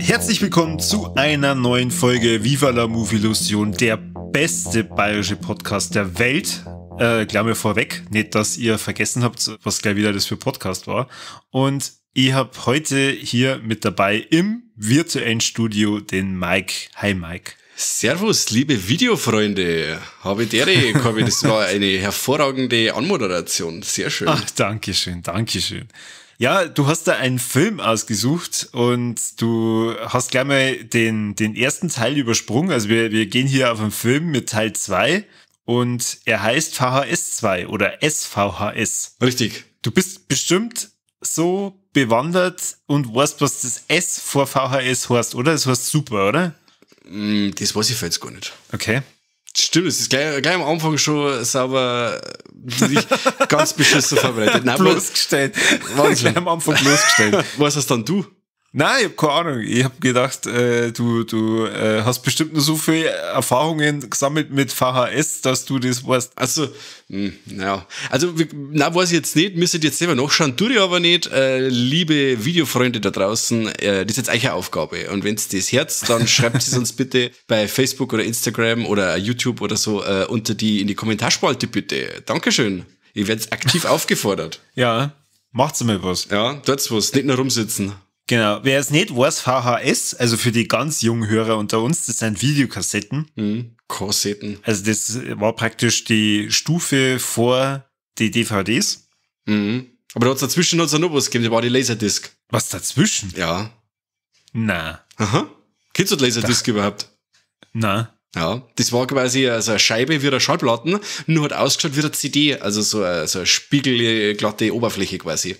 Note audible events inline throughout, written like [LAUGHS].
Herzlich willkommen zu einer neuen Folge Viva la Movie Illusion, der beste bayerische Podcast der Welt. Äh, Klammer vorweg, nicht, dass ihr vergessen habt, was gleich wieder das für Podcast war. Und ich habe heute hier mit dabei im virtuellen Studio den Mike. Hi Mike. Servus, liebe Videofreunde. Habe Dere, [LAUGHS] Corby, das war eine hervorragende Anmoderation. Sehr schön. Ach, danke schön, danke schön. Ja, du hast da einen Film ausgesucht und du hast gleich mal den, den ersten Teil übersprungen. Also wir, wir gehen hier auf einen Film mit Teil zwei und er heißt VHS 2 oder SVHS. Richtig. Du bist bestimmt so bewandert und weißt, was das S vor VHS heißt, oder? Das heißt super, oder? Mm, das weiß ich jetzt gar nicht. Okay. Stimmt, es ist gleich, gleich, am Anfang schon sauber [LAUGHS] ganz beschissen verbreitet. Nein, bloßgestellt. Wahnsinn. Gleich am Anfang bloßgestellt. Was hast dann du? Nein, ich habe keine Ahnung. Ich habe gedacht, äh, du, du äh, hast bestimmt nur so viele Erfahrungen gesammelt mit VHS, dass du das weißt. Also, mh, hm, ja. Also, na, weiß ich jetzt nicht. Müsstet jetzt selber nachschauen. Tue ich aber nicht. Äh, liebe Videofreunde da draußen, äh, das ist jetzt eure Aufgabe. Und wenn es das herz, dann [LAUGHS] schreibt es uns bitte bei Facebook oder Instagram oder YouTube oder so äh, unter die, in die Kommentarspalte bitte. Dankeschön. Ihr werdet aktiv [LAUGHS] aufgefordert. Ja, macht's mal was. Ja, tut's was. Nicht nur rumsitzen. Genau. Wer es nicht weiß, VHS, also für die ganz jungen Hörer unter uns, das sind Videokassetten. Mhm. Kassetten. Also das war praktisch die Stufe vor die DVDs. Mhm. Aber da hat es dazwischen noch was gegeben, da war die Laserdisc. Was dazwischen? Ja. Na. Aha. Kennst du die Laserdisc da. überhaupt? Na. Ja, das war quasi also eine Scheibe wie eine Schallplatten, nur hat ausgeschaut wie eine CD, also so eine, äh, so eine spiegelglatte Oberfläche quasi.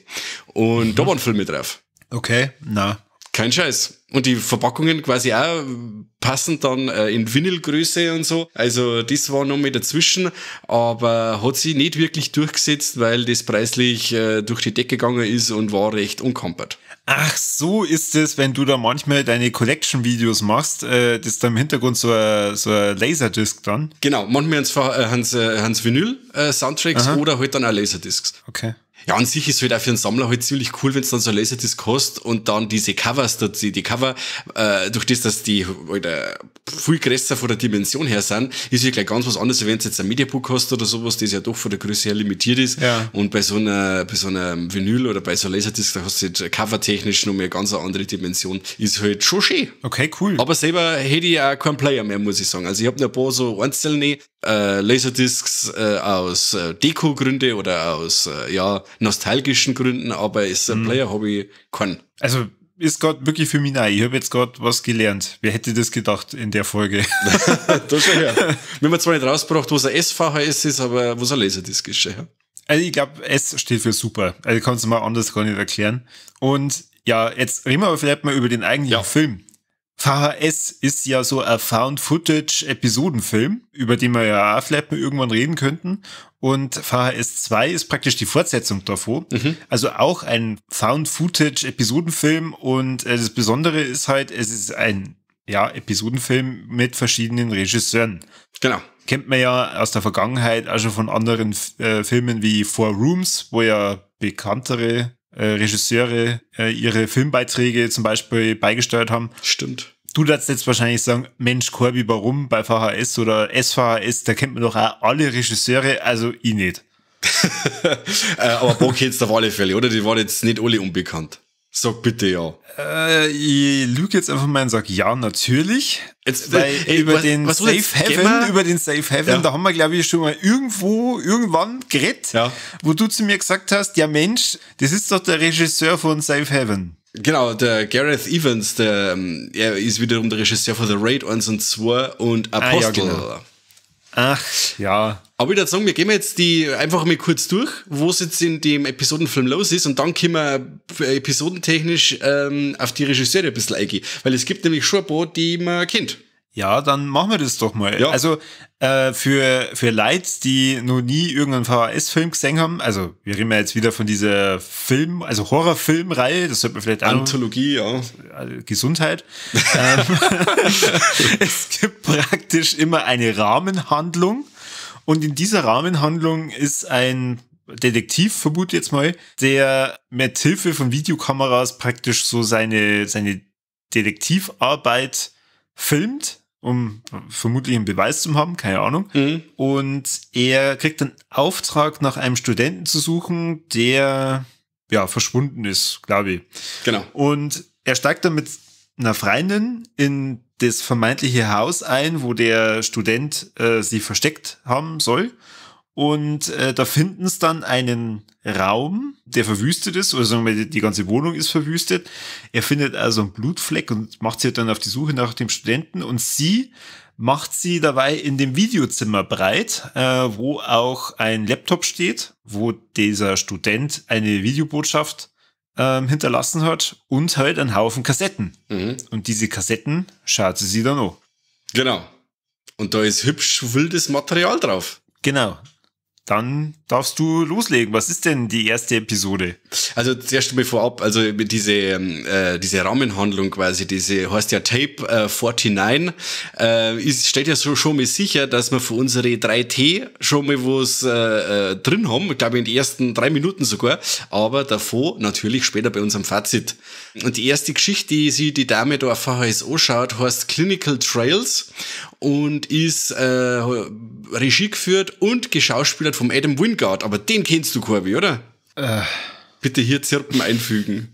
Und mhm. da waren Filme drauf. Okay, na. Kein Scheiß. Und die Verpackungen quasi auch passend dann äh, in Vinylgröße und so. Also das war noch mit dazwischen, aber hat sie nicht wirklich durchgesetzt, weil das preislich äh, durch die Decke gegangen ist und war recht unkompert. Ach, so ist es, wenn du da manchmal deine Collection-Videos machst, äh, das ist da im Hintergrund so ein, so Laserdisc dann. Genau, manchmal haben sie Vinyl-Soundtracks oder halt dann auch Laserdiscs. Okay. Ja, an sich ist halt auch für einen Sammler halt ziemlich cool, wenn es dann so Laserdisc hast und dann diese Covers, die, die Cover, äh, durch das, dass die halt, äh, viel größer von der Dimension her sind, ist ja gleich ganz was anderes, wenn du jetzt ein Mediabook hast oder sowas, das ja doch von der Größe her limitiert ist. Ja. Und bei so einer, bei so einem Vinyl oder bei so einem Laserdisc, da hast du jetzt covertechnisch nochmal eine ganz andere Dimension. Ist halt schon schön. Okay, cool. Aber selber hätte ich auch keinen Player mehr, muss ich sagen. Also ich habe nur ein paar so einzelne, äh, Laserdiscs äh, aus äh, Deko-Gründe oder aus äh, ja, nostalgischen Gründen, aber ist ein mhm. Player-Hobby kann. Also ist gerade wirklich für mich neu. Ich habe jetzt gerade was gelernt. Wer hätte das gedacht in der Folge? [LAUGHS] das schon ja. Wir haben zwar nicht rausgebracht, was ein S-VHS ist, aber was ein Laserdisc ist. Ja. Also ich glaube, S steht für super. Also kannst du mal anders gar nicht erklären. Und ja, jetzt reden wir aber vielleicht mal über den eigentlichen ja. Film. VHS ist ja so ein Found-Footage-Episodenfilm, über den wir ja auch vielleicht mal irgendwann reden könnten. Und VHS 2 ist praktisch die Fortsetzung davor. Mhm. Also auch ein Found-Footage-Episodenfilm. Und äh, das Besondere ist halt, es ist ein ja, Episodenfilm mit verschiedenen Regisseuren. Genau. Kennt man ja aus der Vergangenheit auch schon von anderen äh, Filmen wie Four Rooms, wo ja bekanntere äh, Regisseure äh, ihre Filmbeiträge zum Beispiel beigesteuert haben. Stimmt. Du darfst jetzt wahrscheinlich sagen, Mensch, Corby, warum bei VHS oder SVHS, da kennt man doch auch alle Regisseure, also ich nicht. [LAUGHS] äh, aber Bock jetzt auf alle Fälle, oder? Die waren jetzt nicht alle unbekannt. Sag bitte ja. Äh, ich lüge jetzt einfach mal und sag ja, natürlich. Jetzt, Weil ey, äh, über, was, den was Safe Heaven, über den Safe Heaven, ja. da haben wir, glaube ich, schon mal irgendwo, irgendwann geredet, ja. wo du zu mir gesagt hast, ja Mensch, das ist doch der Regisseur von Safe Heaven. Genau, der Gareth Evans, der, ähm, er ist wiederum der Regisseur von The Raid 1 und 2 und Apostel. Ah, ja, genau. Ach, ja. Aber ich würde sagen, wir gehen jetzt die einfach mal kurz durch, wo es jetzt in dem Episodenfilm los ist und dann können wir episodentechnisch ähm, auf die Regisseure ein bisschen eingehen. Weil es gibt nämlich schon ein paar, die man kennt ja, dann machen wir das doch mal. Ja. Also äh, für, für Leute, die noch nie irgendeinen VHS-Film gesehen haben, also wir reden ja jetzt wieder von dieser Film, also Horrorfilmreihe, das sollte man vielleicht auch Anthologie, ja. Also, Gesundheit. Ähm, [LAUGHS] es gibt praktisch immer eine Rahmenhandlung und in dieser Rahmenhandlung ist ein Detektiv, vermute jetzt mal, der mit Hilfe von Videokameras praktisch so seine, seine Detektivarbeit filmt um vermutlich einen Beweis zu haben, keine Ahnung. Mhm. Und er kriegt einen Auftrag, nach einem Studenten zu suchen, der ja verschwunden ist, glaube ich. Genau. Und er steigt dann mit einer Freundin in das vermeintliche Haus ein, wo der Student äh, sie versteckt haben soll. Und äh, da finden sie dann einen Raum, der verwüstet ist, oder sagen wir, die ganze Wohnung ist verwüstet. Er findet also einen Blutfleck und macht sich dann auf die Suche nach dem Studenten und sie macht sie dabei in dem Videozimmer breit, äh, wo auch ein Laptop steht, wo dieser Student eine Videobotschaft ähm, hinterlassen hat und halt einen Haufen Kassetten. Mhm. Und diese Kassetten schaut sie sie dann an. Genau. Und da ist hübsch wildes Material drauf. Genau dann darfst du loslegen. Was ist denn die erste Episode? Also zuerst mal vorab, also diese, ähm, äh, diese Rahmenhandlung quasi, diese heißt ja Tape äh, 49, äh, ist, stellt ja so schon mal sicher, dass wir für unsere 3T schon mal was äh, äh drin haben, ich glaube in den ersten drei Minuten sogar, aber davor natürlich später bei unserem Fazit. Und die erste Geschichte, die sie die Dame da auf VHS anschaut, heißt Clinical Trails und ist äh, Regie geführt und geschauspielert vom Adam Wingard, aber den kennst du, Corby, oder? Äh. Bitte hier Zirpen einfügen.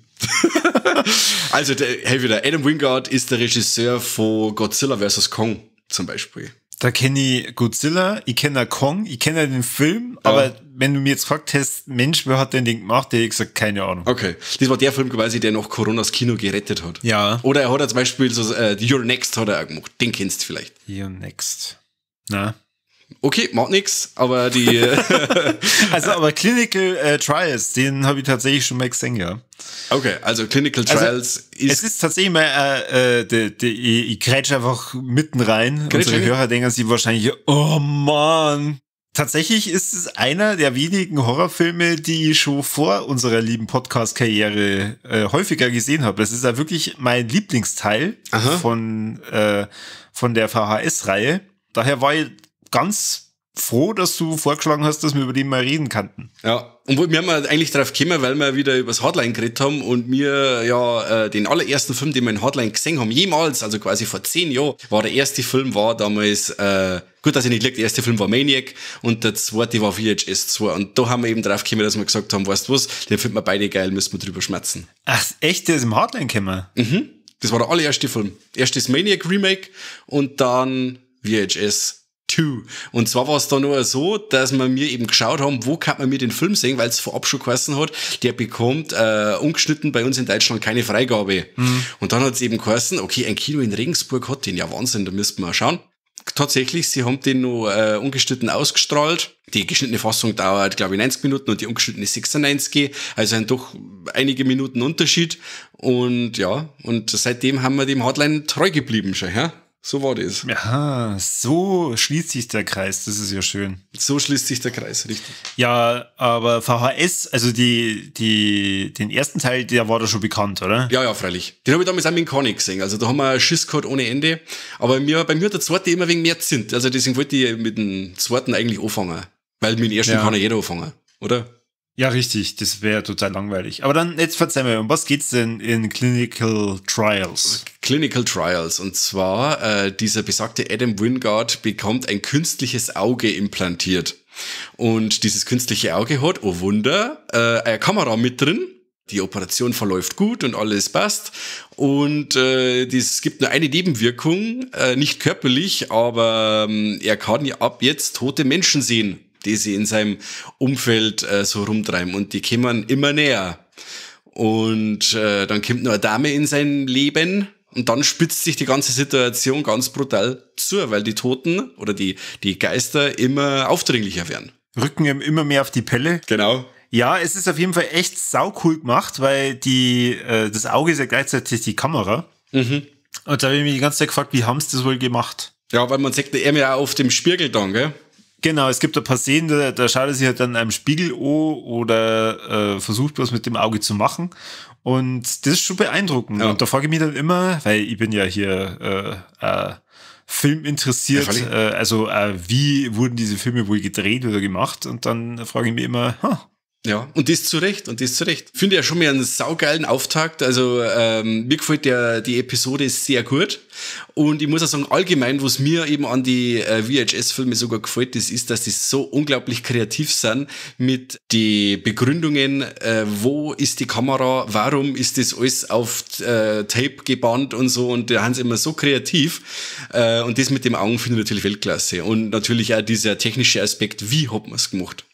[LAUGHS] also, der, hey wieder, Adam Wingard ist der Regisseur von Godzilla vs. Kong zum Beispiel. Da kenne ich Godzilla, ich kenne Kong, ich kenne den Film, ja. aber wenn du mir jetzt gefragt hast, Mensch, wer hat denn den Ding gemacht, hätte ich gesagt, keine Ahnung. Okay. Das war der Film quasi, der noch Coronas Kino gerettet hat. Ja. Oder er hat zum Beispiel so, äh, Your Next hat er auch gemacht. Den kennst du vielleicht. Your Next. Na. Okay, macht nichts, aber die. [LAUGHS] Äh, also, aber Clinical äh, Trials, den habe ich tatsächlich schon mal gesehen, ja. Okay, also Clinical also, Trials also, ist. Es ist tatsächlich mal, äh, äh, de, de, ich, ich grätsche einfach mitten rein. Grätsch Unsere Hörer denken sich wahrscheinlich, oh man. Tatsächlich ist es einer der wenigen Horrorfilme, die ich schon vor unserer lieben Podcast-Karriere äh, häufiger gesehen habe. Das ist ja wirklich mein Lieblingsteil Aha. von, äh, von der VHS-Reihe. Daher war ich ganz froh, dass du vorgeschlagen hast, dass wir über den mal reden könnten. Ja, und wir haben eigentlich darauf gekommen, weil wir wieder über das Hardline geredet haben und mir ja äh, den allerersten Film, den wir in Hardline gesehen haben, jemals, also quasi vor zehn Jahren, war der erste Film, war damals, äh, gut, dass ich nicht liegt, der erste Film war Maniac und der zweite war VHS 2. Und da haben wir eben drauf gekommen, dass wir gesagt haben, weißt du was, den finden wir beide geil, müssen wir drüber schmerzen. Ach, echt, der ist im Hardline gekommen? Mhm, das war der allererste Film. Erstes Maniac Remake und dann VHS 2. Und zwar war es da nur so, dass wir mir eben geschaut haben, wo kann man mir den Film sehen, weil es vorab schon geheißen hat, der bekommt äh, ungeschnitten bei uns in Deutschland keine Freigabe. Mhm. Und dann hat es eben geheißen, okay, ein Kino in Regensburg hat den, ja Wahnsinn, da müssten wir schauen. Tatsächlich, sie haben den nur äh, ungeschnitten ausgestrahlt. Die geschnittene Fassung dauert, glaube ich, 90 Minuten und die ungeschnittene 96, also ein doch einige Minuten Unterschied. Und ja, und seitdem haben wir dem Hardline treu geblieben schon, ja. So war das. Ja, so schließt sich der Kreis. Das ist ja schön. So schließt sich der Kreis, richtig. Ja, aber VHS, also die, die, den ersten Teil, der war da schon bekannt, oder? Ja, ja, freilich. Den habe ich damals auch mit Conny gesehen. Also da haben wir Schiss gehabt ohne Ende. Aber mir, bei mir hat der zweite immer wegen mehr sind. Also deswegen wollte ich mit dem zweiten eigentlich anfangen. Weil mit dem ersten ja. kann ja jeder anfangen, oder? Ja, richtig, das wäre total langweilig. Aber dann, jetzt verzeih mir, um was geht's denn in Clinical Trials? Clinical Trials. Und zwar, äh, dieser besagte Adam Wingard bekommt ein künstliches Auge implantiert. Und dieses künstliche Auge hat, oh Wunder, äh, eine Kamera mit drin. Die Operation verläuft gut und alles passt. Und äh, es gibt nur eine Nebenwirkung, äh, nicht körperlich, aber ähm, er kann ja ab jetzt tote Menschen sehen die sie in seinem Umfeld äh, so rumtreiben. Und die kämen immer näher. Und äh, dann kommt nur eine Dame in sein Leben. Und dann spitzt sich die ganze Situation ganz brutal zu, weil die Toten oder die, die Geister immer aufdringlicher werden. Rücken ihm immer mehr auf die Pelle. Genau. Ja, es ist auf jeden Fall echt saucool gemacht, weil die, äh, das Auge ist ja gleichzeitig die Kamera. Mhm. Und da habe ich mich die ganze Zeit gefragt, wie haben sie das wohl gemacht? Ja, weil man sagt, er mir auch auf dem Spiegel dann, gell? Genau, es gibt ein paar Szenen, da, da schaut er sich halt dann einem Spiegel an oder äh, versucht was mit dem Auge zu machen. Und das ist schon beeindruckend. Ja. Und da frage ich mich dann immer, weil ich bin ja hier äh, äh, Film interessiert, äh, also äh, wie wurden diese Filme wohl gedreht oder gemacht? Und dann frage ich mich immer, huh, ja, und das zu Recht, und das zu Recht. Finde ja schon mal einen saugeilen Auftakt. Also ähm, mir gefällt ja die Episode sehr gut. Und ich muss auch sagen, allgemein, was mir eben an die äh, VHS-Filme sogar gefällt, das ist, dass die so unglaublich kreativ sind mit die Begründungen, äh, wo ist die Kamera, warum ist das alles auf äh, Tape gebannt und so. Und da haben sie immer so kreativ. Äh, und das mit dem Augen finde ich natürlich Weltklasse. Und natürlich auch dieser technische Aspekt, wie hat man es gemacht.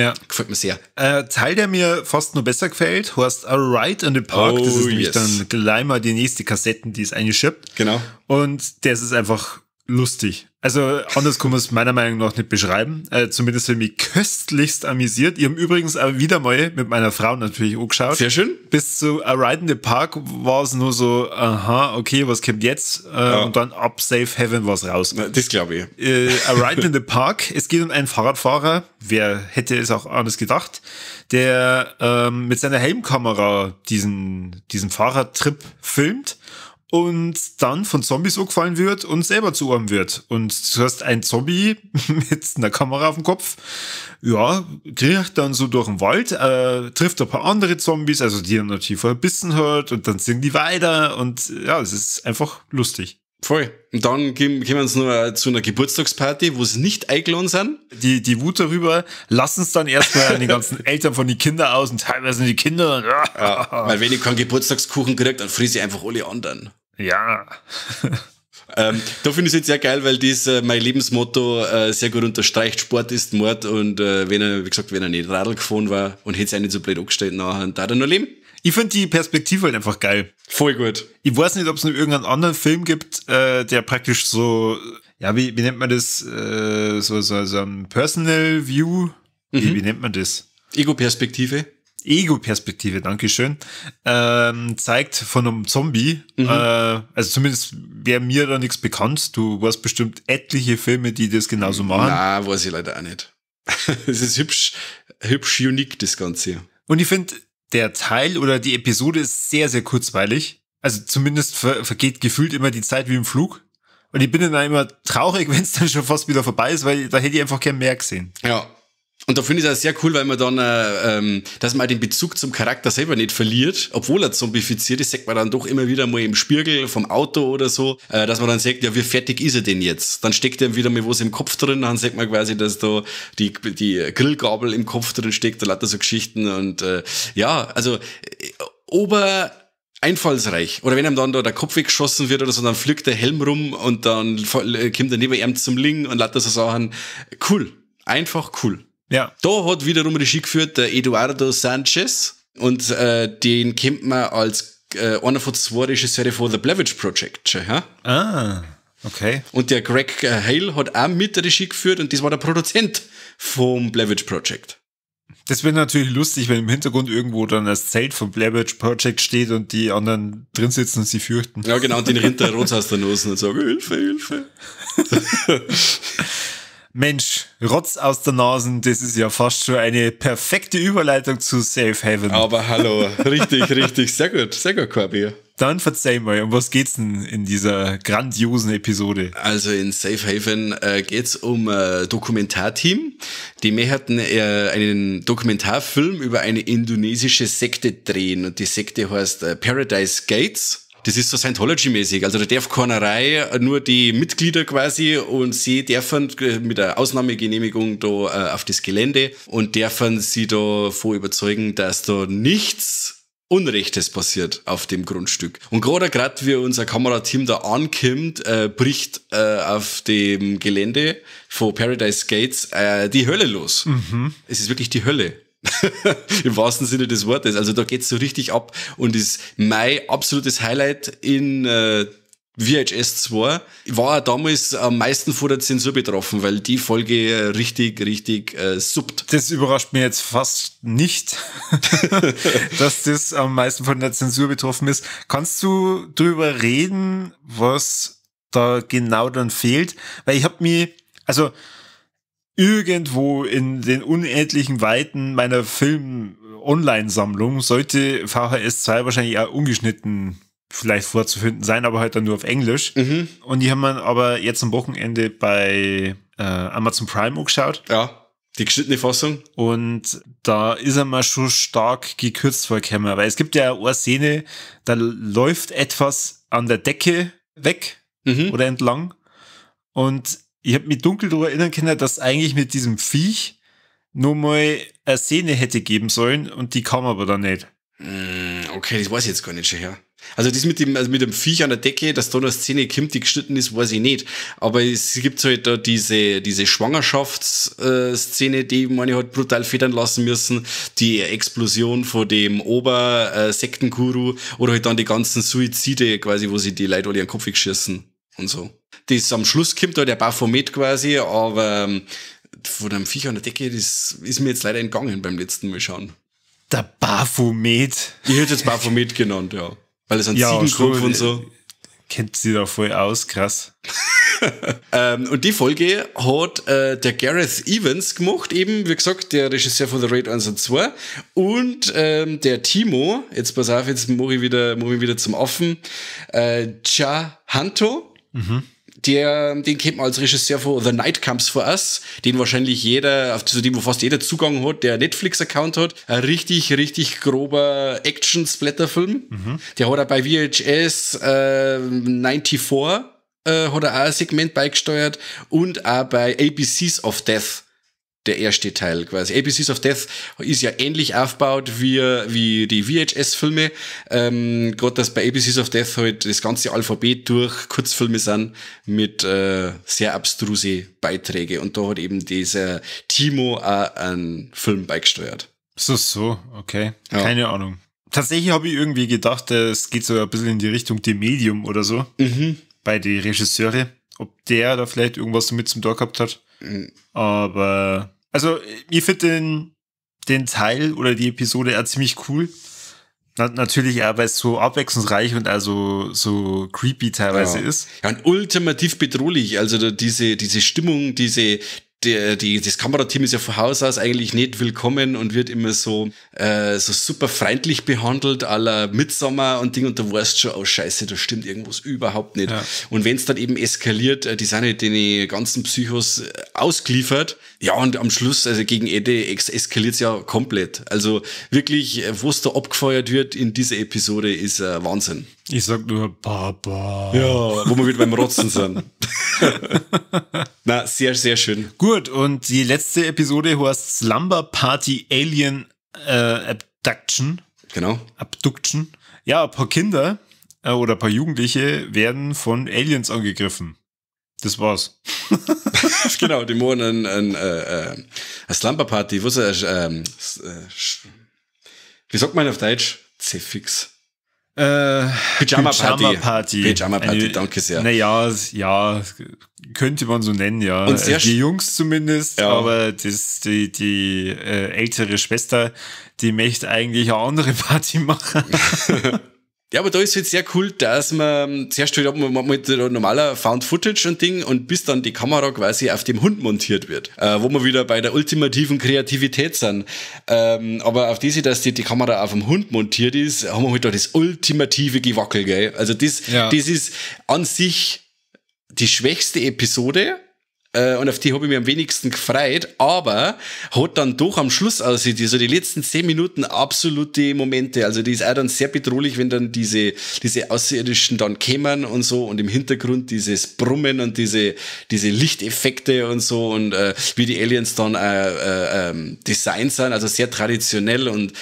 Ja. Gefällt mir sehr. Äh, Teil, der mir fast nur besser gefällt, heißt A Ride in the Park. Oh, das ist nämlich yes. dann gleich mal die nächste Kassetten, die es eingeschippt. Genau. Und das ist einfach lustig. Also anders kann man es meiner Meinung nach nicht beschreiben. Äh, zumindest für mich köstlichst amüsiert. Ich habe übrigens auch wieder mal mit meiner Frau natürlich geschaut. Sehr schön. Bis zu A Ride in the Park war es nur so, aha, okay, was kommt jetzt? Äh, ja. Und dann ab Safe Heaven war es raus. Na, das glaube ich. Äh, A Ride in the [LAUGHS] Park, es geht um einen Fahrradfahrer, wer hätte es auch anders gedacht, der ähm, mit seiner Helmkamera diesen, diesen Fahrradtrip filmt und dann von Zombies angefallen wird und selber zu Arm wird. Und du hast ein Zombie [LAUGHS] mit einer Kamera auf dem Kopf, ja, kriegt dann so durch den Wald, äh, trifft ein paar andere Zombies, also die er natürlich vorher bissen hat und dann singen die weiter und ja, es ist einfach lustig. Voll. Und dann gehen, gehen wir uns nur zu einer Geburtstagsparty, wo sie nicht eingeladen sind. Die, die Wut darüber lassen es dann erstmal an die ganzen [LAUGHS] Eltern von den Kindern aus und teilweise die Kinder. ja, [LAUGHS] weil wenn ich keinen Geburtstagskuchen kriege, dann friss ich einfach alle anderen. Ja. ähm, da finde ich es jetzt sehr geil, weil das äh, mein Lebensmotto äh, sehr gut unterstreicht. Sport ist Mord und äh, wenn er, wie gesagt, wenn er nicht Radl gefahren war und hätte es auch nicht so blöd angestellt, dann hat er noch leben. Ich finde die Perspektive halt einfach geil. Voll gut. Ich weiß nicht, ob es noch irgendeinen anderen Film gibt, äh, der praktisch so, ja, wie, wie nennt man das, äh, so, so, so ein Personal View? Mhm. Wie, wie nennt man das? Ego-Perspektive. Ego-Perspektive, Dankeschön, ähm, zeigt von einem Zombie. Mhm. Äh, also zumindest wäre mir da nichts bekannt. Du warst bestimmt etliche Filme, die das genauso machen. Na, weiß ich leider auch nicht. es [LAUGHS] ist hübsch, hübsch unique, das Ganze. Und ich finde, der Teil oder die Episode ist sehr, sehr kurzweilig. Also zumindest ver vergeht gefühlt immer die Zeit wie im Flug. Und ich bin dann immer traurig, [LAUGHS] wenn es dann schon fast wieder vorbei ist, weil da hätte ich einfach kein mehr gesehen. Ja, und da finde ich es auch sehr cool, weil man dann, äh, ähm, dass man den Bezug zum Charakter selber nicht verliert, obwohl er zombifiziert ist, sagt man dann doch immer wieder mal im Spiegel vom Auto oder so, äh, dass man dann sagt, ja, wie fertig ist er denn jetzt? Dann steckt er wieder mal was im Kopf drin, dann sagt man quasi, dass da die, die Grillgabel im Kopf drin steckt, da lauter so Geschichten und äh, ja, also äh, ober einfallsreich. Oder wenn einem dann da der Kopf weggeschossen wird oder so, dann fliegt der Helm rum und dann äh, kommt er neben ihm zum Ling und lauter so Sachen. Cool. Einfach cool. Ja. Da hat wiederum Regie geführt der äh, Eduardo Sanchez und äh, den kennt man als äh, einer von zwei Regisseuren von The Blavich Project. Ja? Ah, okay. Und der Greg äh, Hale hat auch mit der Regie geführt und das war der Produzent vom Blavich Project. Das wäre natürlich lustig, wenn im Hintergrund irgendwo dann das Zelt vom Blairwitch Project steht und die anderen drin sitzen und sie fürchten. Ja, genau, und den der Rotsasternosen und sagen, Hilfe, Hilfe. [LAUGHS] Mensch, Rotz aus der Nase, das ist ja fast schon eine perfekte Überleitung zu Safe Haven. Aber hallo, richtig, richtig, sehr gut, sehr gut, Corby. Dann verzeih mal, um was geht's denn in dieser grandiosen Episode? Also in Safe Haven äh, geht's um äh, Dokumentarteam. Die möchten äh, einen Dokumentarfilm über eine indonesische Sekte drehen und die Sekte heißt äh, Paradise Gates. Das ist so Scientology-mäßig. Also da darf Kornerei nur die Mitglieder quasi und sie dürfen äh, mit der Ausnahmegenehmigung da äh, auf das Gelände und dürfen sie da vor überzeugen, dass da nichts Unrechtes passiert auf dem Grundstück. Und gerade gerade wie unser Kamerateam da ankommt, äh, bricht äh, auf dem Gelände von Paradise Gates äh, die Hölle los. Mhm. Es ist wirklich die Hölle. [LAUGHS] Im wahrsten Sinne des Wortes. Also da geht's so richtig ab und ist mein absolutes Highlight in äh, VHS 2 war damals am meisten vor der Zensur betroffen, weil die Folge richtig, richtig äh, suppt. Das überrascht mir jetzt fast nicht, [LAUGHS] dass das am meisten von der Zensur betroffen ist. Kannst du drüber reden, was da genau dann fehlt? Weil ich habe mir, also irgendwo in den unendlichen Weiten meiner Film-Online-Sammlung sollte VHS 2 wahrscheinlich eher ungeschnitten vielleicht vorzufinden sein, aber halt dann nur auf Englisch. Mhm. Und die haben wir aber jetzt am Wochenende bei äh, Amazon Prime angeschaut. Ja. Die geschnittene Fassung. Und da ist er mal schon stark gekürzt vorgekommen, weil es gibt ja eine Szene, da läuft etwas an der Decke weg mhm. oder entlang. Und ich habe mich dunkel darüber erinnern können, dass eigentlich mit diesem Viech nur mal eine Szene hätte geben sollen und die kam aber dann nicht. Hm, okay, das weiß ich jetzt gar nicht schon, her. Also das mit dem, also mit dem Viech an der Decke, dass da eine Szene kommt, die geschnitten ist, weiß ich nicht. Aber es gibt halt da diese, diese Schwangerschaftsszene, die man halt brutal federn lassen müssen, die Explosion von dem Obersektenkuru äh, oder halt dann die ganzen Suizide quasi, wo sie die Leute alle an den Kopf geschissen und so das am Schluss kommt da der Baphomet quasi, aber ähm, von einem Viech an der Decke, das ist mir jetzt leider entgangen beim letzten Mal schauen. Der Baphomet? Ich hätte jetzt Baphomet genannt, ja. Weil es ein ja, Ziegenkopf schon, und so. Kennt sie da voll aus, krass. [LAUGHS] ähm, und die Folge hat äh, der Gareth Evans gemacht, eben, wie gesagt, der Regisseur von The Raid 1 und 2. Und ähm, der Timo, jetzt pass auf, jetzt mache ich wieder, mach ich wieder zum Affen, äh, Cha Hanto. Mhm. Der, den kennt man als Regisseur von The Night Comes For Us, den wahrscheinlich jeder, zu dem fast jeder Zugang hat, der Netflix-Account hat. Ein richtig, richtig grober Action-Splatter-Film. Mhm. Der hat er bei VHS äh, 94 äh, hat er auch ein Segment beigesteuert und auch bei ABCs of Death der erste Teil quasi. ABCs of Death ist ja ähnlich aufgebaut wie, wie die VHS-Filme. Ähm, Gerade, dass bei ABCs of Death halt das ganze Alphabet durch Kurzfilme sind mit äh, sehr abstruse Beiträge. Und da hat eben dieser Timo auch einen Film beigesteuert. So, so, okay. Ja. Keine Ahnung. Tatsächlich habe ich irgendwie gedacht, äh, es geht so ein bisschen in die Richtung dem Medium oder so. Mhm. Bei den Regisseure ob der da vielleicht irgendwas mit zum Tor gehabt hat. Mhm. Aber, also, ich finde den, den Teil oder die Episode eher ziemlich cool. Na, natürlich, aber es so abwechslungsreich und also so creepy teilweise ja. ist. Ja, und ultimativ bedrohlich. Also diese, diese Stimmung, diese, der, äh, die, das Kamerateam ist ja von Haus aus eigentlich nicht willkommen und wird immer so, äh, so super freundlich behandelt, aller Midsommer und Ding und du weißt schon, oh Scheiße, da stimmt irgendwas überhaupt nicht. Ja. Und wenn es dann eben eskaliert, äh, die sind halt den ganzen Psychos äh, ausgeliefert. Ja, und am Schluss, also gegen Ende eskaliert es ja komplett. Also wirklich, wo es da abgefeuert wird in dieser Episode, ist äh, Wahnsinn. Ich sag nur Papa. Ja, wo wir wieder beim Rotzen sind. [LAUGHS] Na, sehr, sehr schön. Gut, und die letzte Episode heißt Slumber Party Alien äh, Abduction. Genau. Abduction. Ja, ein paar Kinder äh, oder ein paar Jugendliche werden von Aliens angegriffen. Das war's. [LAUGHS] genau, die machen ein, ein, äh, äh, eine Slumber Party. Was, ähm, äh, wie sagt man auf Deutsch? Zephix. Äh, Pyjama, Pyjama Party. Pyjama Party, Eine, danke sehr. Naja, ja, könnte man so nennen, ja. Und sehr äh, die Jungs zumindest, ja. aber das, die, die äh, ältere Schwester, die möchte eigentlich eine andere Party machen. [LAUGHS] [LAUGHS] Ja, aber da ist jetzt sehr cool, dass man zuerst halt man mit normaler Found Footage und Ding und bis dann die Kamera quasi auf dem Hund montiert wird, äh, wo wir wieder bei der ultimativen Kreativität sind. Ähm, aber auf diese, dass die, die Kamera auf dem Hund montiert ist, haben wir halt da das ultimative Gewackel, gell? Also das, ja. das ist an sich die schwächste Episode, äh, und auf die habe ich mich am wenigsten gefreut, aber hat dann doch am Schluss aussieht, also die letzten zehn Minuten absolute Momente. Also die ist auch dann sehr bedrohlich, wenn dann diese, diese Außerirdischen dann kämen und so und im Hintergrund dieses Brummen und diese, diese Lichteffekte und so und äh, wie die Aliens dann äh, äh, ähm, designt sind, also sehr traditionell und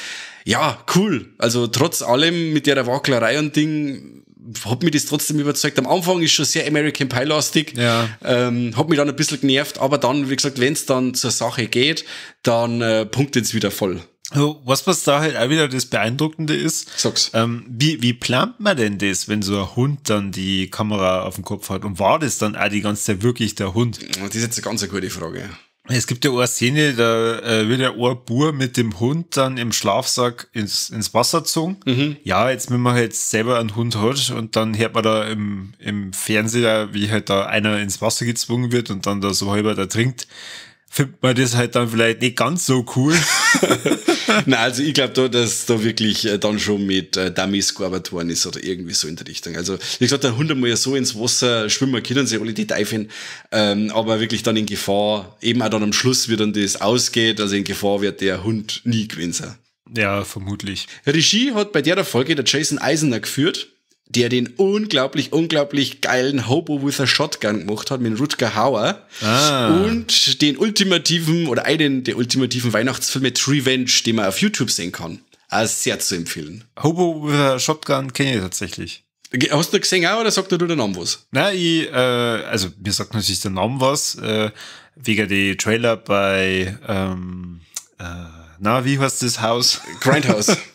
ja, cool. Also trotz allem mit der Wacklerei und Ding hat mich das trotzdem überzeugt. Am Anfang ist schon sehr American Pie-lastig, ja. ähm, hat mich dann ein bisschen genervt, aber dann, wie gesagt, wenn es dann zur Sache geht, dann äh, punktet es wieder voll. Was, was da halt auch wieder das Beeindruckende ist, Sag's. Ähm, wie, wie plant man denn das, wenn so ein Hund dann die Kamera auf dem Kopf hat? Und war das dann auch die ganze Zeit wirklich der Hund? Das ist jetzt eine ganz gute Frage. Es gibt ja eine Szene, da äh, wird ja ein mit dem Hund dann im Schlafsack ins, ins Wasser gezogen. Mhm. Ja, jetzt wenn man halt selber einen Hund hat und dann hört man da im, im Fernseher, wie halt da einer ins Wasser gezwungen wird und dann da so halber da trinkt findet man das halt dann vielleicht nicht ganz so cool. [LAUGHS] Na, also ich glaube da, dass da wirklich äh, dann schon mit äh, Dummies gearbeitet worden ist oder irgendwie so in der Richtung. Also wie gesagt, da hundertmal so ins Wasser schwimmen können sie alle die Teifeln, ähm, aber wirklich dann in Gefahr, eben auch dann am Schluss, wie dann das ausgeht, also in Gefahr wird der Hund nie gewinnen. Ja, vermutlich. Regie hat bei der Folge der Jason Eisner geführt der den unglaublich, unglaublich geilen Hobo with a Shotgun gemacht hat mit Rutger Hauer ah. und den ultimativen oder einen der ultimativen Weihnachtsfilme Revenge, den man auf YouTube sehen kann. Also sehr zu empfehlen. Hobo with a Shotgun kenne ich tatsächlich. Hast du gesehen auch, oder sagt er nur den Namen was? Nein, ich, äh, also mir sagt natürlich der Name was, äh, wegen die Trailer bei, ähm, äh, na, wie heißt das Haus? Grindhouse. [LAUGHS]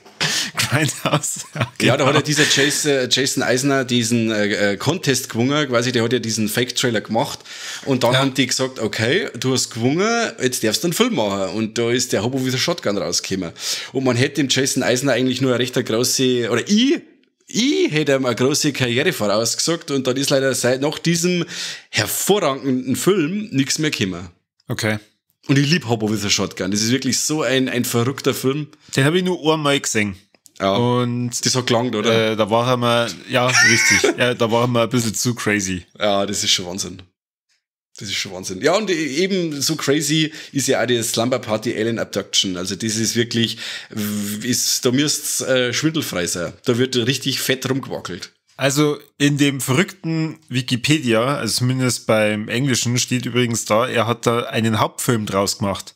Grindhouse. Okay, ja, da hat ja genau. dieser Jason, äh, Jason Eisner diesen äh, äh Contest gewungen, quasi, der hat ja diesen Fake-Trailer gemacht. Und dann ja. haben die gesagt, okay, du hast gewungen, jetzt darfst du einen Film machen. Und da ist der Hobo wieder Shotgun rausgekommen. Und man hätte dem Jason Eisner eigentlich nur eine recht große, oder ich ich hätte ihm eine große Karriere vorausgesagt und dann ist leider seit nach diesem hervorragenden Film nichts mehr gekommen. Okay. Und ich liebe Hobo with a Shotgun. Das ist wirklich so ein, ein verrückter Film. Den habe ich nur einmal gesehen. Ja, und das hat gelangt, oder? Äh, da waren wir, ja, richtig. [LAUGHS] ja, da waren wir ein bisschen zu crazy. Ja, das ist schon Wahnsinn. Das ist schon Wahnsinn. Ja, und e-, eben so crazy ist ja auch die Slumber Party Alien Abduction. Also, das ist wirklich, ist, da müsst äh, schwindelfrei sein. Da wird richtig fett rumgewackelt. Also, in dem verrückten Wikipedia, also zumindest beim Englischen, steht übrigens da, er hat da einen Hauptfilm draus gemacht.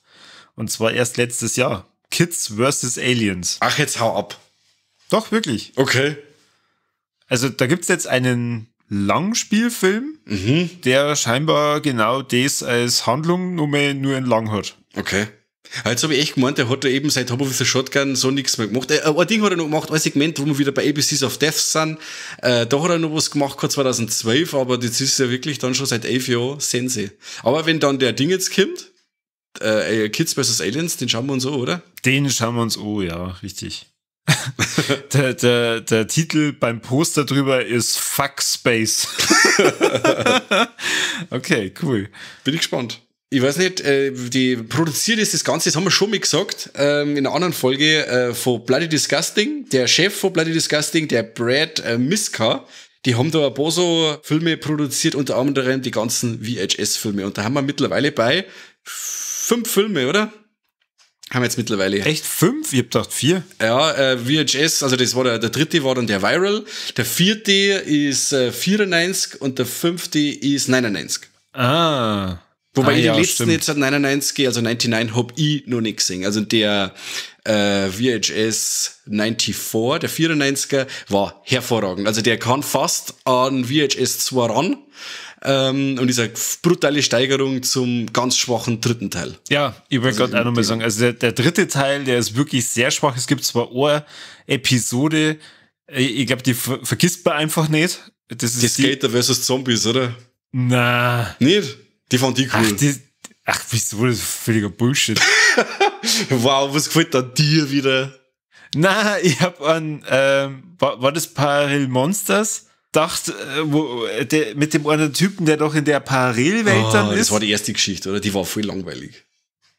Und zwar erst letztes Jahr. Kids vs. Aliens. Ach, jetzt hau ab. Doch, wirklich. Okay. Also da gibt es jetzt einen Langspielfilm, mhm. der scheinbar genau das als Handlung nur, mehr, nur in Lang hat. Okay. Jetzt also, habe ich echt gemeint, der hat da eben seit Hop of the Shotgun so nichts mehr gemacht. Äh, ein Ding hat er noch gemacht, ein Segment, wo wir wieder bei ABCs of Death sind. Äh, da hat er noch was gemacht, 2012, aber das ist ja wirklich dann schon seit elf Jahren Sense. Aber wenn dann der Ding jetzt kommt, äh, Kids vs. Aliens, den schauen wir uns an, oder? Den schauen wir uns an, ja, richtig. [LAUGHS] der, der, der Titel beim Poster drüber ist Fuck Space. [LAUGHS] okay, cool. Bin ich gespannt. Ich weiß nicht, äh, die produziert ist das Ganze, das haben wir schon mal gesagt, ähm, in einer anderen Folge äh, von Bloody Disgusting. Der Chef von Bloody Disgusting, der Brad äh, Miska, die haben da ein paar so Filme produziert, unter anderem die ganzen VHS-Filme. Und da haben wir mittlerweile bei fünf Filme, oder? Haben jetzt mittlerweile. Echt fünf? Ich hab gedacht vier. Ja, äh, VHS, also das war der, der dritte war dann der Viral, der vierte ist äh, 94 und der fünfte ist 99. Ah. Wobei ah, ich den letzten stimmt. jetzt seit 99, also 99, habe ich noch nicht gesehen. Also der äh, VHS 94, der 94er, war hervorragend. Also der kann fast an VHS 2 ran. Ähm, und dieser brutale Steigerung zum ganz schwachen dritten Teil. Ja, ich wollte also gerade auch nochmal sagen, also der, der, dritte Teil, der ist wirklich sehr schwach. Es gibt zwar eine Episode, ich glaube, die vergisst man einfach nicht. Das ist die Skater die vs. Zombies, oder? Na. Nicht? Die fand ich cool. Ach, die, ach wieso? Das ist völliger Bullshit. [LAUGHS] wow, was gefällt da dir wieder? Na, ich hab an, ähm, war, war das Parallel Monsters? dachte, äh, wo, äh, der, mit dem einen Typen, der doch in der Parallelwelt oh, dann ah, ist. Das war die erste Geschichte, oder? Die war voll langweilig.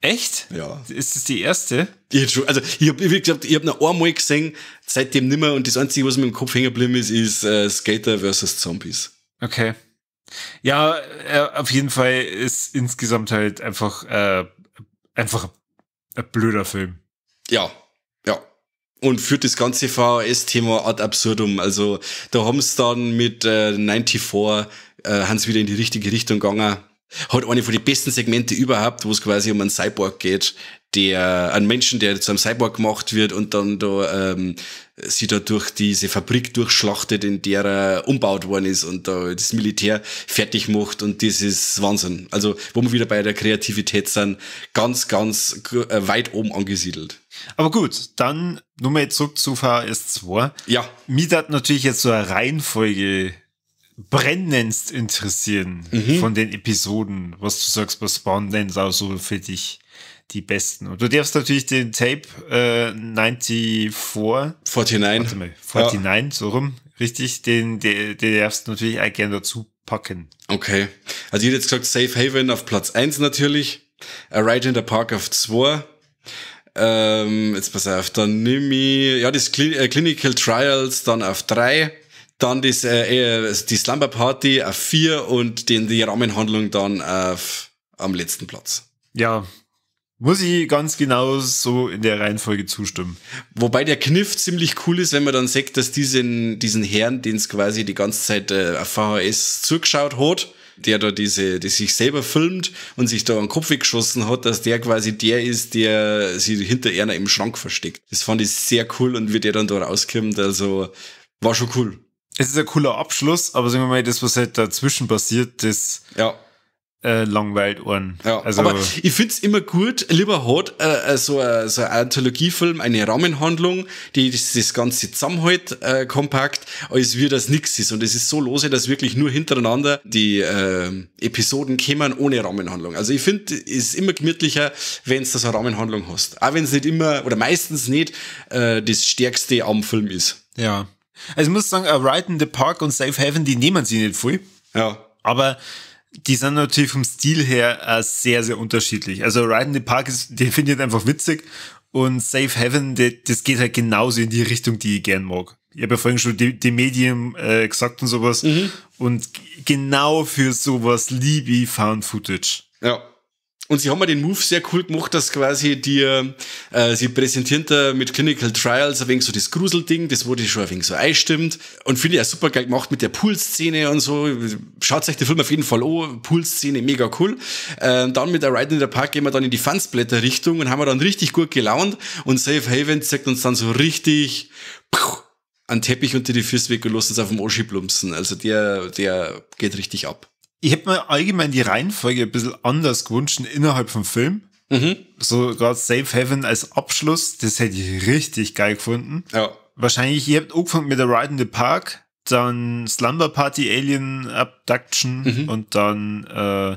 Echt? Ja. Ist das die erste? Ich schon, also ich habe ich gesagt, ich habe noch einmal gesehen, seitdem nimmer und das Einzige, was mir im Kopf hängen geblieben ist, ist äh, Skater versus Zombies. Okay. Ja, äh, auf jeden Fall ist insgesamt halt einfach äh, einfach ein blöder Film. Ja, ja und führt das ganze VHS-Thema ad absurdum. Also da haben sie dann mit äh, 94 äh, haben sie wieder in die richtige Richtung gegangen. Hat eine von den besten Segmente überhaupt, wo es quasi um einen Cyborg geht, der einen Menschen, der zu einem Cyborg gemacht wird und dann da ähm, sie da durch diese Fabrik durchschlachtet, in der er umbaut worden ist und da das Militär fertig macht und das ist Wahnsinn. Also wo wir wieder bei der Kreativität sind, ganz, ganz äh, weit oben angesiedelt. Aber gut, dann nur mal zurück zu VHS 2 Ja. Mich hat natürlich jetzt so eine Reihenfolge brennendst interessieren mhm. von den Episoden, was du sagst, was waren auch so für dich die besten? Und du darfst natürlich den Tape äh, 94 49, mal, 49 ja. so rum, richtig, den, den, den darfst du natürlich auch gerne dazu packen. Okay. Also ich hätte jetzt gesagt Safe Haven auf Platz 1 natürlich, A Ride in the Park auf 2, ähm, jetzt pass auf, dann nimm ich, ja, das Cl äh, Clinical Trials dann auf drei, dann das, äh, die Slumber Party auf vier und den, die Rahmenhandlung dann auf, am letzten Platz. Ja, muss ich ganz genau so in der Reihenfolge zustimmen. Wobei der Kniff ziemlich cool ist, wenn man dann sagt, dass diesen, diesen Herrn, den es quasi die ganze Zeit äh, auf VHS zugeschaut hat, der da diese, die sich selber filmt und sich da einen Kopf geschossen hat, dass der quasi der ist, der sie hinter einer im Schrank versteckt. Das fand ich sehr cool und wie der dann da rauskommt, also war schon cool. Es ist ein cooler Abschluss, aber sagen wir mal, das, was halt dazwischen passiert, das ja äh, Langweiluhren. Ja, also, aber ich find's immer gut, lieber hat äh, äh, so, äh, so ein Anthologiefilm, eine Rahmenhandlung, die das, das Ganze zusammenhält, äh, kompakt, als wie das nichts ist. Und es ist so lose, dass wirklich nur hintereinander die äh, Episoden kämen ohne Rahmenhandlung. Also ich finde, es ist immer gemütlicher, wenn da so eine Rahmenhandlung hast. Auch wenn es nicht immer, oder meistens nicht, äh, das Stärkste am Film ist. Ja. Also ich muss sagen, A äh, Ride in the Park und Safe Haven, die nehmen sie nicht viel. Ja. Aber die sind natürlich vom Stil her äh, sehr, sehr unterschiedlich. Also Ride in the Park ist definiert einfach witzig und Safe Heaven, de, das geht halt genauso in die Richtung, die ich gern mag. Ich habe ja vorhin schon die, die Medien äh, gesagt und sowas. Mhm. Und genau für sowas liebe ich Found Footage. Ja. Und sie haben mal den Move sehr cool gemacht, dass quasi die, äh, sie präsentieren da mit Clinical Trials ein wenig so das Gruselding, das wurde schon ein wenig so einstimmt. Und finde ich auch super geil gemacht mit der Pool-Szene und so. Schaut euch den Film auf jeden Fall an. Pool-Szene, mega cool. Ähm, dann mit der Ride in the Park gehen wir dann in die Fansblätter-Richtung und haben wir dann richtig gut gelaunt. Und Safe Haven zeigt uns dann so richtig, puh, einen Teppich unter die Füße weg und lässt uns auf dem Oschi plumpsen. Also der, der geht richtig ab. Ich hätte mir allgemein die Reihenfolge ein bisschen anders gewünscht innerhalb vom Film. Mhm. So gerade Safe Heaven als Abschluss, das hätte ich richtig geil gefunden. Ja. Wahrscheinlich, ihr habt angefangen mit der Ride in the Park, dann Slumber Party Alien Abduction mhm. und dann äh,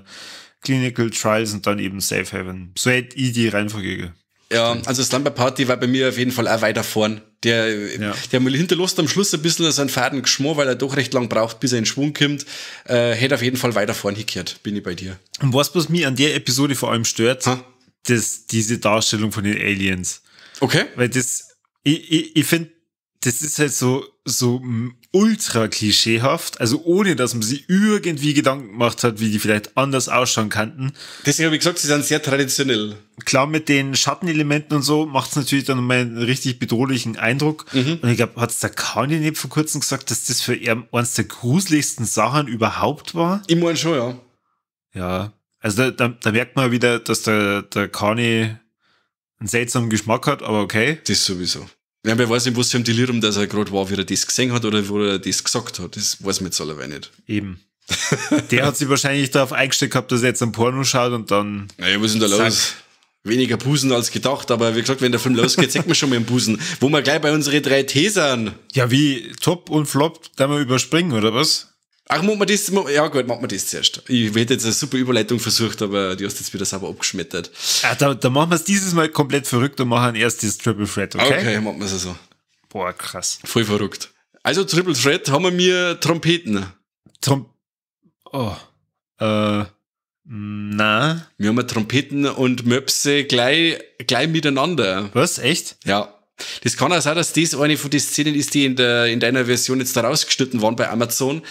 Clinical Trials und dann eben Safe Haven. So hätte ich die Reihenfolge. Ja, also Slumber Party war bei mir auf jeden Fall auch weiter vorn. Der, ja. der mal hinterlässt am Schluss ein bisschen seinen faden Geschmor, weil er doch recht lang braucht, bis er in Schwung kommt. Äh, hätte auf jeden Fall weiter vorn gekehrt, bin ich bei dir. Und was, was mich an der Episode vor allem stört, ha? das, diese Darstellung von den Aliens. Okay. Weil das, ich, ich, ich finde, das ist halt so, so ultra klischeehaft, also ohne, dass man sich irgendwie Gedanken gemacht hat, wie die vielleicht anders ausschauen könnten. Deswegen habe ich gesagt, sie sind sehr traditionell. Klar, mit den Schattenelementen und so macht es natürlich dann mal einen richtig bedrohlichen Eindruck. Mhm. Und ich glaube, hat es der Kanye nicht vor kurzem gesagt, dass das für er eines der gruseligsten Sachen überhaupt war? Ich meine schon, ja. Ja, also da, da, da merkt man wieder, dass der, der Kanye einen seltsamen Geschmack hat, aber okay. Das sowieso. Ja, wer weiß nicht, was für ein Delirium, dass er gerade war, wie er das gesehen hat oder wo er das gesagt hat. Das weiß man jetzt alle nicht. Eben. [LAUGHS] der hat sich wahrscheinlich darauf eingestellt gehabt, dass er jetzt am Porno schaut und dann. Naja, was ist denn da los? Weniger Busen als gedacht, aber wie gesagt, wenn der Film losgeht, zeigt man schon mal einen Busen. Wo wir gleich bei unseren drei Thesen. Ja, wie Top und Flop, da wir überspringen, oder was? Ach, muss man das, ja gut, machen wir das zuerst. Ich hätte jetzt eine super Überleitung versucht, aber die hast jetzt wieder sauber abgeschmettert. Ah, da, da machen wir es dieses Mal komplett verrückt und machen erst das Triple Threat, okay? Okay, machen wir es so. Also. Boah, krass. Voll verrückt. Also Triple Threat haben wir mir Trompeten. Trom oh. Äh, na? Wir haben Trompeten und Möpse gleich, gleich miteinander. Was? Echt? Ja. Das kann auch sein, dass das eine von den Szenen ist, die in, der, in deiner Version jetzt da rausgeschnitten waren bei Amazon.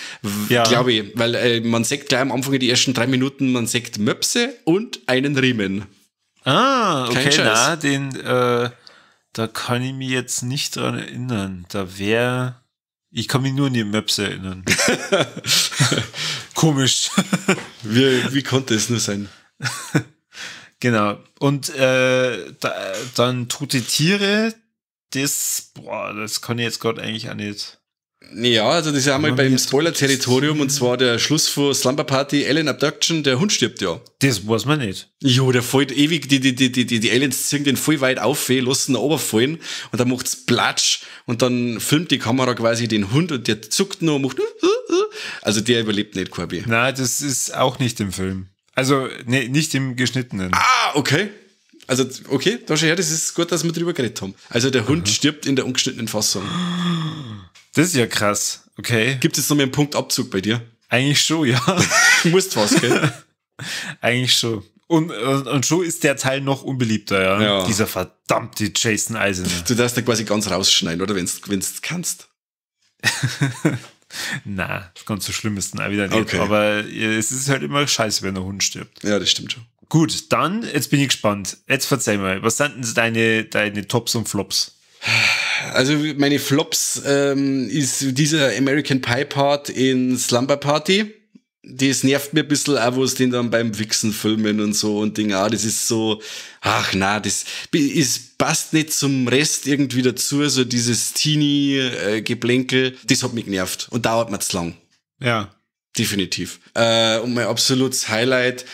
Ja. Glaube ich. Weil äh, man sagt gleich am Anfang in die ersten drei Minuten, man sagt Möpse und einen Riemen. Ah, okay, na, den, äh, da kann ich mich jetzt nicht dran erinnern. Da wäre. Ich kann mich nur an die Möpse erinnern. [LAUGHS] Komisch. [LAUGHS] wie, wie konnte es nur sein? [LAUGHS] genau. Und äh, da, dann tote Tiere, das, boah, das kann ich jetzt gerade eigentlich auch nicht. Ja, also das ist einmal beim Spoiler-Territorium und zwar der Schluss von Slumber Party, Alien Abduction, der Hund stirbt ja. Das weiß man nicht. Jo, der fällt ewig, die, die, die, die, die Aliens ziehen den voll weit auf, eh, lassen ihn runterfallen und dann macht's Platsch und dann filmt die Kamera quasi den Hund und der zuckt nur und macht also der überlebt nicht, Corby. Nein, das ist auch nicht im Film. Also, nee, nicht im geschnittenen. Ah, okay. Also, okay, da schon her, das ist gut, dass wir drüber geredet haben. Also, der Hund mhm. stirbt in der ungeschnittenen Fassung. Das ist ja krass. Okay. Gibt es noch mehr einen Punkt bei dir? Eigentlich schon, ja. [LAUGHS] du musst was, gell? [LAUGHS] Eigentlich schon. Und, und, und schon ist der Teil noch unbeliebter, ja. ja. Dieser verdammte Jason Eisen. Du darfst da quasi ganz rausschneiden, oder? Wenn du kannst. [LAUGHS] Na, ganz so schlimm ist dann auch wieder nicht. Okay. Aber es ist halt immer scheiße, wenn der Hund stirbt. Ja, das stimmt schon. Gut, dann, jetzt bin ich gespannt. Jetzt verzeih mal, was sind denn deine, deine Tops und Flops? Also meine Flops ähm, ist dieser American Pie Part in Slumber Party. Das nervt mir ein bisschen, auch wo es den dann beim Wichsen filmen und so und Ding, ah, das ist so, ach na, das ist, passt nicht zum Rest irgendwie dazu, so dieses Teenie-Geplänkel, äh, das hat mich genervt und dauert mir zu lang. Ja. Definitiv. Äh, und mein absolutes Highlight,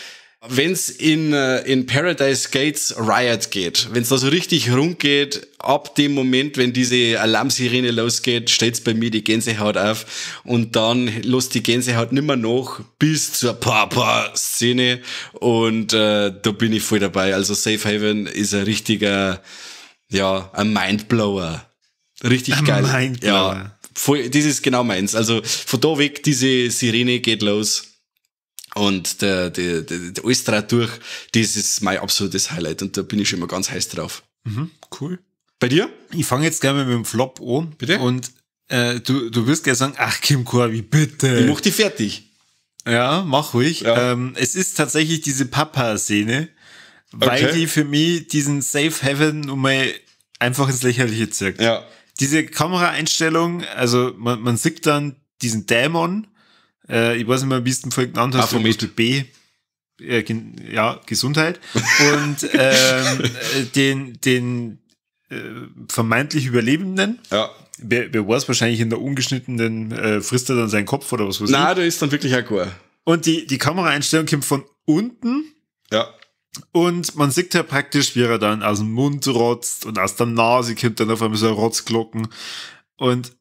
wenn es in, äh, in Paradise Gates Riot geht, wenn es da so richtig rund geht, ab dem Moment, wenn diese Alarmsirene losgeht, stellt es bei mir die Gänsehaut auf und dann lässt die Gänsehaut nimmer noch bis zur Papa-Szene und äh, da bin ich voll dabei. Also Safe Haven ist ein richtiger, ja, ein Mindblower. Richtig ein geil. Mindblower. Ja, voll, das ist genau meins. Also von da weg, diese Sirene geht los und der, der, der, der alles durch, das ist mein absolutes Highlight und da bin ich schon immer ganz heiß drauf. Mhm, cool. Bei dir? Ich fange jetzt gerne mit dem Flop an. Bitte? Und äh, du, du wirst gleich sagen, ach Kim Korbi, bitte. Ich mach die fertig. Ja, mach ruhig. Ja. Ähm, es ist tatsächlich diese Papa-Szene, weil okay. die für mich diesen Safe Heaven nun mal einfach ins Lächerliche zirkt. Ja. Diese Kameraeinstellung, also man, man sieht dann diesen Dämon, äh, ich weiß nicht mehr, wie es den Volk genannt hast. Aphomet. B. Äh, ja, Gesundheit. Und ähm, [LAUGHS] den, den äh, vermeintlich Überlebenden. Ja. Wer, wer weiß, wahrscheinlich in der ungeschnittenen äh, frisst er dann seinen Kopf oder was weiß Na, ich. Na, der ist dann wirklich Akku. Und die, die Kameraeinstellung kommt von unten. Ja. Und man sieht ja praktisch, wie er dann aus dem Mund rotzt und aus der Nase kommt dann auf einmal so ein Rotzglocken. Und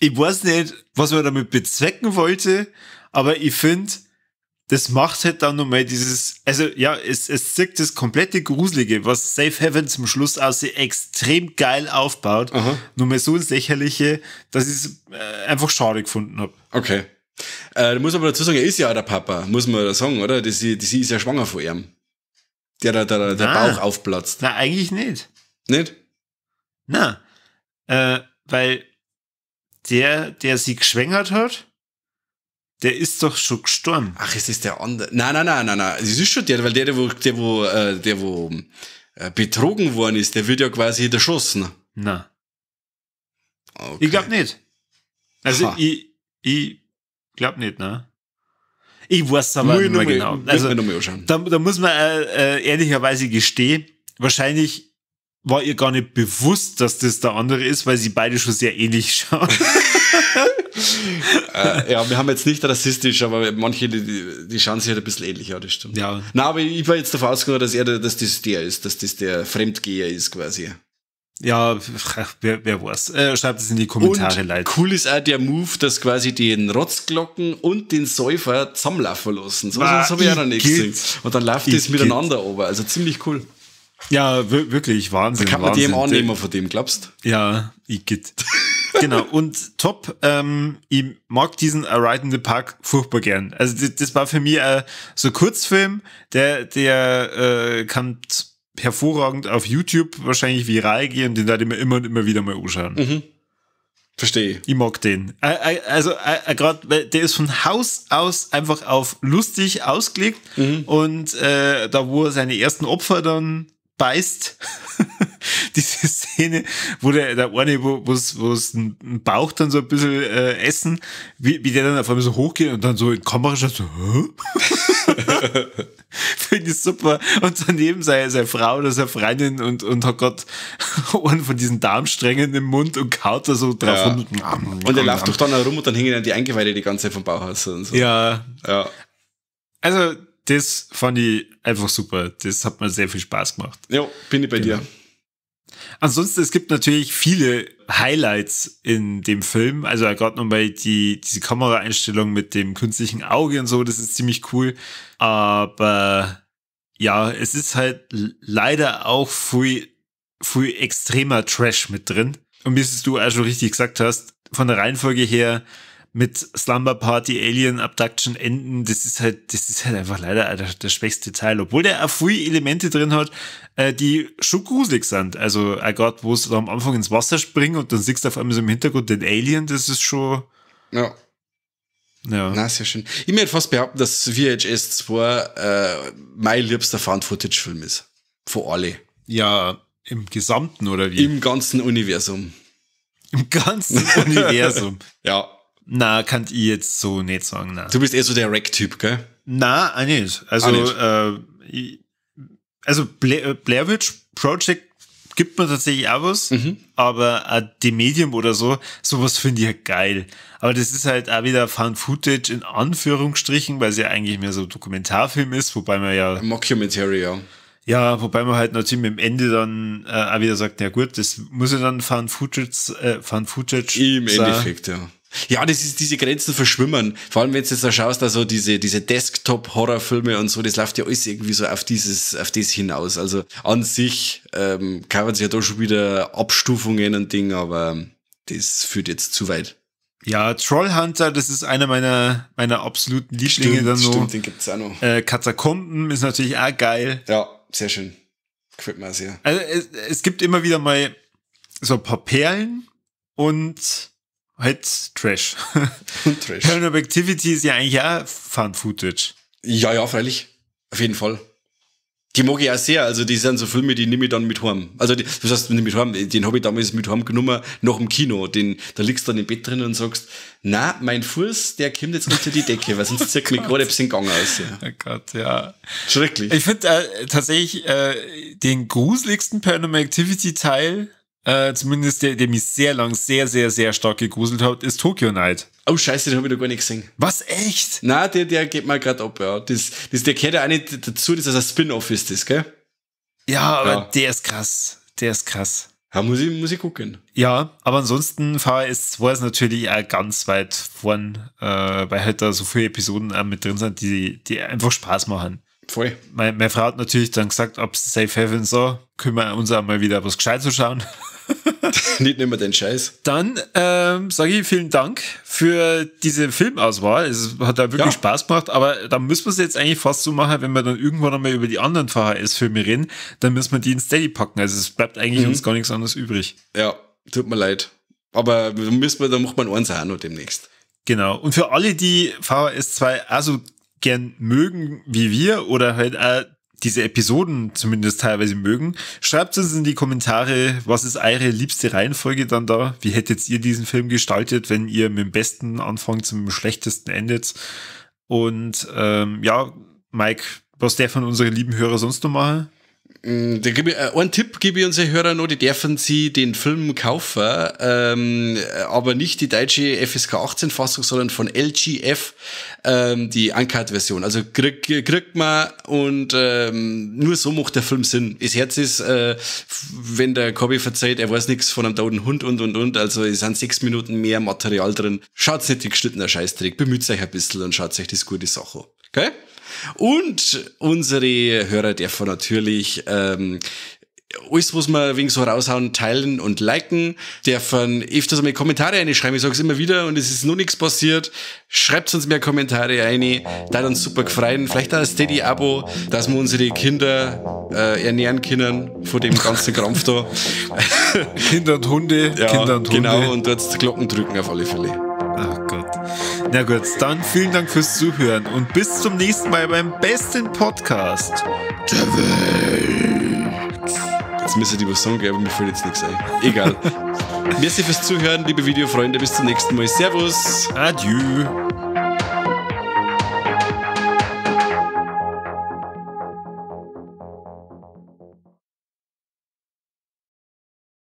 ich weiß nicht, was man damit bezwecken wollte, aber ich finde, das macht halt dann nochmal dieses, also ja, es, es zirkt das komplette Gruselige, was Safe Heaven zum Schluss aussieht, extrem geil aufbaut, Aha. nur mal so ins Lächerliche, dass ich es äh, einfach schade gefunden habe. Okay. Äh, muss aber dazu sagen, er ist ja auch der Papa, muss man da sagen, oder? Die, die, sie ist ja schwanger vor ihm. Der, der, der, der Bauch aufplatzt. Na, eigentlich nicht. Nicht? Na, äh, weil der, der sie geschwängert hat, der ist doch schon gestorben. Ach, es ist der andere. Nein, nein, nein, nein, nein. Es ist schon der, weil der, der wo, der, wo, äh, der, wo äh, betrogen worden ist, der wird ja quasi erschossen. Na. Okay. Ich glaube nicht. Also ha. ich, ich glaube nicht, ne? Ich weiß aber Mui nicht mehr genau. Also, da, da, muss man äh, äh ehrlicherweise gestehen, wahrscheinlich war ihr gar nicht bewusst, dass das der andere ist, weil sie beide schon sehr ähnlich [LAUGHS] schauen. äh, ja, wir haben jetzt nicht rassistisch, aber manche, die, die schauen sich halt ein bisschen ähnlich, ja, das stimmt. Ja. Na, aber ich war jetzt davon ausgegangen, dass er, dass das der ist, dass das der Fremdgeher ist, quasi. Ja, wer, wer weiß. Äh, schreibt es in die Kommentare, und Leute. Cool ist auch der Move, dass quasi den Rotzglocken und den Säufer zusammenlaufen lassen. So was habe ich auch noch nicht gesehen. Und dann läuft das miteinander aber. Also ziemlich cool. Ja, wirklich, Wahnsinn. Da kann man Wahnsinn. dem nehmen, von dem, glaubst Ja, ich geht. [LAUGHS] genau, und top, ähm, ich mag diesen A Ride in the Park furchtbar gern. Also das, das war für mich äh, so ein Kurzfilm, der, der äh, kann hervorragend auf YouTube wahrscheinlich viral gehen, den werde ich mir immer und immer wieder mal anschauen. Mhm. Verstehe. Ich mag den. Also gerade, der ist von Haus aus einfach auf lustig ausgelegt mhm. und äh, da wo er seine ersten Opfer dann beißt. [LAUGHS] Diese Szene, wo der, der eine, wo es ein Bauch dann so ein bisschen äh, essen, wie, wie der dann auf einmal so hochgeht und dann so in Kamera schaut, so, [LAUGHS] Finde ich super. Und daneben sei er seine Frau oder seine Freundin und, und hat Gott Ohren [LAUGHS] von diesen Darmsträngen im Mund und kaut da so drauf. Ja. Und, und er läuft doch dann herum und dann hängen dann die Eingeweide die ganze Zeit vom Bauhaus und so. Ja. ja. Also, das fand ich einfach super. Das hat mir sehr viel Spaß gemacht. Ja, bin ich bei genau. dir. Ansonsten, es gibt natürlich viele Highlights in dem Film. Also gerade nochmal die, diese Kameraeinstellung mit dem künstlichen Auge und so, das ist ziemlich cool. Aber ja, es ist halt leider auch viel, viel extremer Trash mit drin. Und wie es du auch schon richtig gesagt hast, von der Reihenfolge her mit Slumber Party, Alien Abduction enden, das ist halt, das ist halt einfach leider der, der schwächste Teil, obwohl der auch Afui Elemente drin hat, äh, die schon gruselig sind. Also, ein oh Gott, wo es am Anfang ins Wasser springt und dann siehst du auf einmal so im Hintergrund den Alien, das ist schon. Ja. Ja. Na, sehr schön. Ich möchte fast behaupten, dass VHS 2 äh, mein liebster Found-Footage-Film ist. Von alle. Ja, im Gesamten oder wie? Im ganzen Universum. Im ganzen [LAUGHS] Universum. ja. Na, kann ich jetzt so nicht sagen. Na. Du bist eher so der Rack-Typ, gell? Na, eigentlich. nicht. Also, nicht. Äh, also Bla äh, Blair Witch Project gibt mir tatsächlich auch was, mhm. aber äh, die Medium oder so, sowas finde ich ja geil. Aber das ist halt auch wieder Fun Footage in Anführungsstrichen, weil es ja eigentlich mehr so Dokumentarfilm ist, wobei man ja. Mockumentary, ja. Ja, wobei man halt natürlich mit dem Ende dann äh, auch wieder sagt, ja gut, das muss ja dann Fun Footage, äh, Found Footage. Im sein. Endeffekt, ja. Ja, das ist, diese Grenzen verschwimmen. Vor allem, wenn du jetzt da schaust, also diese, diese Desktop-Horrorfilme und so, das läuft ja alles irgendwie so auf dieses, auf das hinaus. Also an sich, ähm, kann man sich ja da schon wieder Abstufungen und Ding, aber das führt jetzt zu weit. Ja, Trollhunter, das ist einer meiner, meiner absoluten Lieblinge stimmt, dann so. Stimmt, den gibt's auch noch. Äh, Katakomben ist natürlich auch geil. Ja, sehr schön. Gefällt mir sehr. Also, es, es gibt immer wieder mal so ein paar Perlen und halt Trash. Und Trash. Paranormal [LAUGHS] Activity ist ja eigentlich auch Fun-Footage. Ja, ja, freilich. Auf jeden Fall. Die mag ich auch sehr. Also, die sind so Filme, die nehme ich dann mit heim. Also, die, das heißt, nicht mit heim, den habe ich damals mit heim genommen, noch im Kino. Den, da liegst du dann im Bett drin und sagst, na, mein Fuß, der kommt jetzt unter die Decke, weil sonst zirkt [LAUGHS] oh mir gerade ein bisschen Gang aus. Ja. Oh Gott, ja. Schrecklich. Ich finde äh, tatsächlich äh, den gruseligsten Paranormal Activity Teil äh, zumindest der, der mich sehr lang, sehr, sehr, sehr stark gegruselt hat, ist Tokyo Night. Oh, scheiße, den habe ich noch gar nicht gesehen. Was, echt? Na, der, der geht mal gerade ab, ja. Das, das, der gehört ja auch nicht dazu, dass das ein Spin-Off ist, das, gell? Ja, aber ja. der ist krass. Der ist krass. Ja, muss ich, muss ich gucken. Ja, aber ansonsten VHS S2 ist natürlich auch ganz weit vorn, äh, weil halt da so viele Episoden auch mit drin sind, die, die einfach Spaß machen. Voll. Meine, meine Frau hat natürlich dann gesagt, ob es Safe Heaven so, können wir uns auch mal wieder was gescheit schauen. [LAUGHS] nicht nimmer den Scheiß. Dann ähm, sage ich vielen Dank für diese Filmauswahl. Es hat da wirklich ja. Spaß gemacht, aber da müssen wir es jetzt eigentlich fast so machen, wenn wir dann irgendwann einmal über die anderen VHS-Filme reden, dann müssen wir die in Steady packen. Also es bleibt eigentlich mhm. uns gar nichts anderes übrig. Ja, tut mir leid. Aber müssen wir, da macht man eins auch noch demnächst. Genau. Und für alle, die VHS 2 also gern mögen wie wir oder halt äh, diese Episoden zumindest teilweise mögen. Schreibt uns in die Kommentare, was ist eure liebste Reihenfolge dann da? Wie hättet ihr diesen Film gestaltet, wenn ihr mit dem besten Anfang zum schlechtesten endet? Und ähm, ja, Mike, was der von unseren lieben Hörer sonst noch machen? Mm, da gebe ich, äh, einen Tipp gebe ich unseren Hörern noch, die dürfen sie den Film kaufen, ähm, aber nicht die deutsche FSK 18 Fassung, sondern von LGF ähm, die Uncut Version. Also kriegt krieg man und ähm, nur so macht der Film Sinn. Das Herz ist, äh, wenn der Kobi verzeiht, er weiß nichts von einem toten Hund und und und, also es sind sechs Minuten mehr Material drin. Schaut's nicht die geschnittener Scheißdreck, bemüht euch ein bisschen und schaut euch das gute Sache an. Okay? Und unsere Hörer dürfen natürlich ähm, alles, was wir wegen so raushauen, teilen und liken, dürfen öfters mal Kommentare reinschreiben. Ich sage es immer wieder und es ist nur nichts passiert. Schreibt uns mehr Kommentare ein, da uns super gefreien. Vielleicht auch ein Steady-Abo, dass wir unsere Kinder äh, ernähren können von dem ganzen Krampf da. [LAUGHS] Kinder und Hunde, ja, Kinder und Hunde. Genau, und dort Glocken drücken auf alle Fälle. Oh Gott. Na gut, dann vielen Dank fürs Zuhören und bis zum nächsten Mal beim besten Podcast der Welt. Jetzt müsste die lieber Song geben, mir fällt jetzt nichts ein. Egal. [LAUGHS] Merci fürs Zuhören, liebe Videofreunde. Bis zum nächsten Mal. Servus. Adieu.